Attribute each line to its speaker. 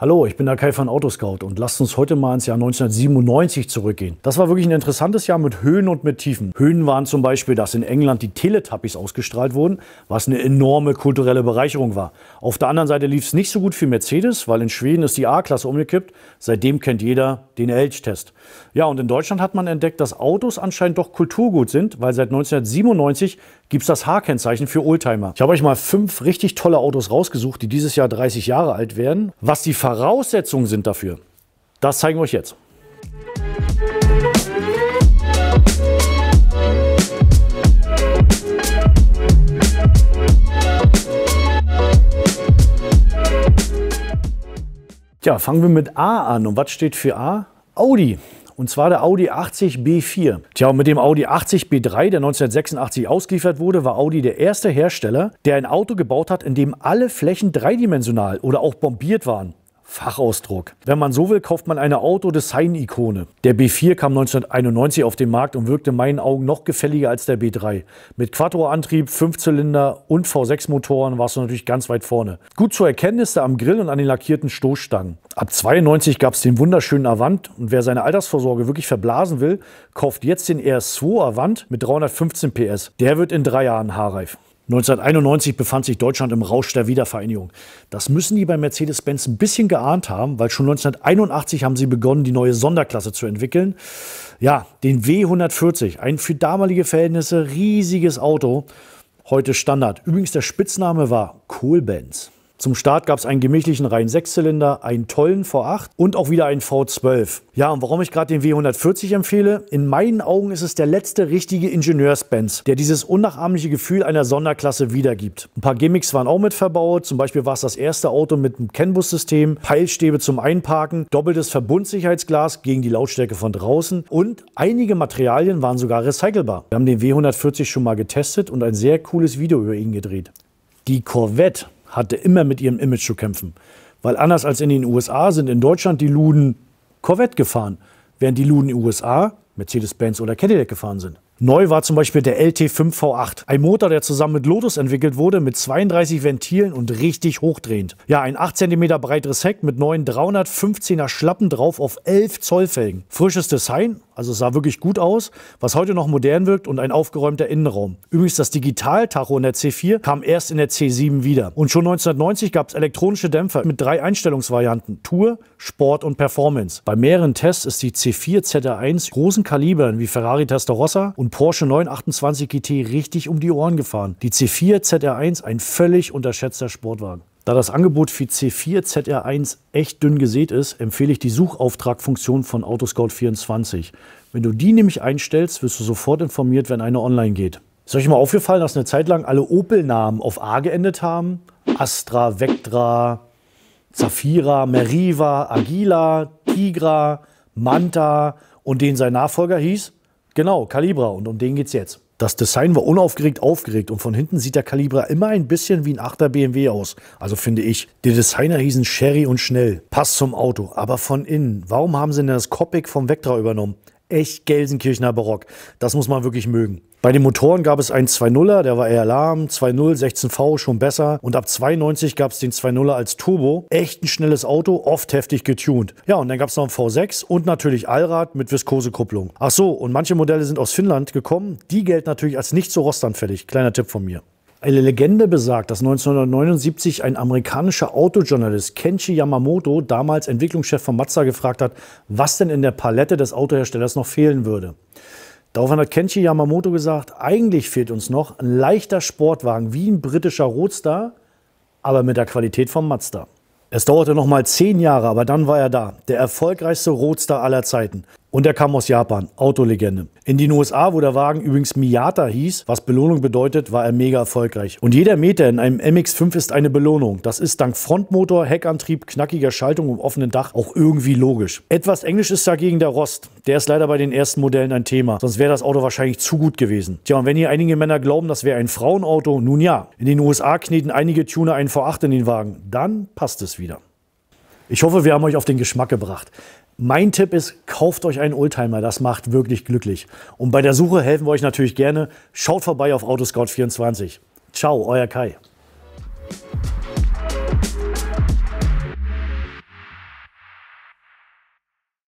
Speaker 1: Hallo, ich bin der Kai von Autoscout und lasst uns heute mal ins Jahr 1997 zurückgehen. Das war wirklich ein interessantes Jahr mit Höhen und mit Tiefen. Höhen waren zum Beispiel, dass in England die Teletubbies ausgestrahlt wurden, was eine enorme kulturelle Bereicherung war. Auf der anderen Seite lief es nicht so gut für Mercedes, weil in Schweden ist die A-Klasse umgekippt. Seitdem kennt jeder den Elch-Test. Ja, und in Deutschland hat man entdeckt, dass Autos anscheinend doch Kulturgut sind, weil seit 1997 gibt es das H-Kennzeichen für Oldtimer. Ich habe euch mal fünf richtig tolle Autos rausgesucht, die dieses Jahr 30 Jahre alt werden. Was die Voraussetzungen sind dafür, das zeigen wir euch jetzt. Tja, fangen wir mit A an. Und was steht für A? Audi und zwar der Audi 80 B4. Tja, und mit dem Audi 80 B3, der 1986 ausgeliefert wurde, war Audi der erste Hersteller, der ein Auto gebaut hat, in dem alle Flächen dreidimensional oder auch bombiert waren. Fachausdruck. Wenn man so will, kauft man eine Autodesign-Ikone. Der B4 kam 1991 auf den Markt und wirkte in meinen Augen noch gefälliger als der B3. Mit Quattro-Antrieb, Fünfzylinder und V6-Motoren warst du natürlich ganz weit vorne. Gut zur erkennen am Grill und an den lackierten Stoßstangen. Ab 92 gab es den wunderschönen Avant und wer seine Altersvorsorge wirklich verblasen will, kauft jetzt den RS2 Avant mit 315 PS. Der wird in drei Jahren haarreif. 1991 befand sich Deutschland im Rausch der Wiedervereinigung. Das müssen die bei Mercedes-Benz ein bisschen geahnt haben, weil schon 1981 haben sie begonnen, die neue Sonderklasse zu entwickeln. Ja, den W140, ein für damalige Verhältnisse riesiges Auto, heute Standard. Übrigens der Spitzname war Kohl-Benz. Zum Start gab es einen gemächlichen reihen 6 zylinder einen tollen V8 und auch wieder einen V12. Ja, und warum ich gerade den W140 empfehle? In meinen Augen ist es der letzte richtige ingenieurs der dieses unnachahmliche Gefühl einer Sonderklasse wiedergibt. Ein paar Gimmicks waren auch mit verbaut, zum Beispiel war es das erste Auto mit einem Kennbus-System, Peilstäbe zum Einparken, doppeltes Verbundsicherheitsglas gegen die Lautstärke von draußen und einige Materialien waren sogar recycelbar. Wir haben den W140 schon mal getestet und ein sehr cooles Video über ihn gedreht. Die Corvette hatte immer mit ihrem Image zu kämpfen. Weil anders als in den USA sind in Deutschland die Luden Corvette gefahren, während die Luden in den USA Mercedes-Benz oder Cadillac gefahren sind. Neu war zum Beispiel der LT5 V8, ein Motor, der zusammen mit Lotus entwickelt wurde, mit 32 Ventilen und richtig hochdrehend. Ja, ein 8 cm breiteres Heck mit neuen 315er Schlappen drauf auf 11 Zoll Felgen. Frisches Design also es sah wirklich gut aus, was heute noch modern wirkt und ein aufgeräumter Innenraum. Übrigens, das Digitaltacho in der C4 kam erst in der C7 wieder. Und schon 1990 gab es elektronische Dämpfer mit drei Einstellungsvarianten. Tour, Sport und Performance. Bei mehreren Tests ist die C4 ZR1 großen Kalibern wie Ferrari Testarossa und Porsche 928 GT richtig um die Ohren gefahren. Die C4 ZR1 ein völlig unterschätzter Sportwagen. Da das Angebot für C4 ZR1 echt dünn gesät ist, empfehle ich die Suchauftragfunktion von Autoscout24. Wenn du die nämlich einstellst, wirst du sofort informiert, wenn eine online geht. Ist euch mal aufgefallen, dass eine Zeit lang alle Opel-Namen auf A geendet haben? Astra, Vectra, Zafira, Meriva, Agila, Tigra, Manta und den sein Nachfolger hieß? Genau, Calibra und um den geht's jetzt. Das Design war unaufgeregt aufgeregt und von hinten sieht der Kalibra immer ein bisschen wie ein 8er BMW aus. Also finde ich. Die Designer hießen Sherry und Schnell. Passt zum Auto, aber von innen. Warum haben sie denn das Copic vom Vectra übernommen? echt Gelsenkirchener Barock. Das muss man wirklich mögen. Bei den Motoren gab es einen 2.0er, der war eher lahm, 2.0, 16V schon besser und ab 92 gab es den 2.0er als Turbo. Echt ein schnelles Auto, oft heftig getuned. Ja, und dann gab es noch einen V6 und natürlich Allrad mit Viskosekupplung. Ach so, und manche Modelle sind aus Finnland gekommen, die gelten natürlich als nicht so rostanfällig. Kleiner Tipp von mir. Eine Legende besagt, dass 1979 ein amerikanischer Autojournalist Kenshi Yamamoto, damals Entwicklungschef von Mazda, gefragt hat, was denn in der Palette des Autoherstellers noch fehlen würde. Daraufhin hat Kenshi Yamamoto gesagt, eigentlich fehlt uns noch ein leichter Sportwagen wie ein britischer Roadster, aber mit der Qualität vom Mazda. Es dauerte noch mal zehn Jahre, aber dann war er da. Der erfolgreichste Roadster aller Zeiten. Und er kam aus Japan, Autolegende. In den USA, wo der Wagen übrigens Miata hieß, was Belohnung bedeutet, war er mega erfolgreich. Und jeder Meter in einem MX5 ist eine Belohnung. Das ist dank Frontmotor, Heckantrieb, knackiger Schaltung und offenen Dach auch irgendwie logisch. Etwas Englisch ist dagegen der Rost. Der ist leider bei den ersten Modellen ein Thema. Sonst wäre das Auto wahrscheinlich zu gut gewesen. Tja, und wenn hier einige Männer glauben, das wäre ein Frauenauto, nun ja. In den USA kneten einige Tuner einen V8 in den Wagen. Dann passt es wieder. Ich hoffe, wir haben euch auf den Geschmack gebracht. Mein Tipp ist, kauft euch einen Oldtimer, das macht wirklich glücklich. Und bei der Suche helfen wir euch natürlich gerne. Schaut vorbei auf Autoscout24. Ciao, euer Kai.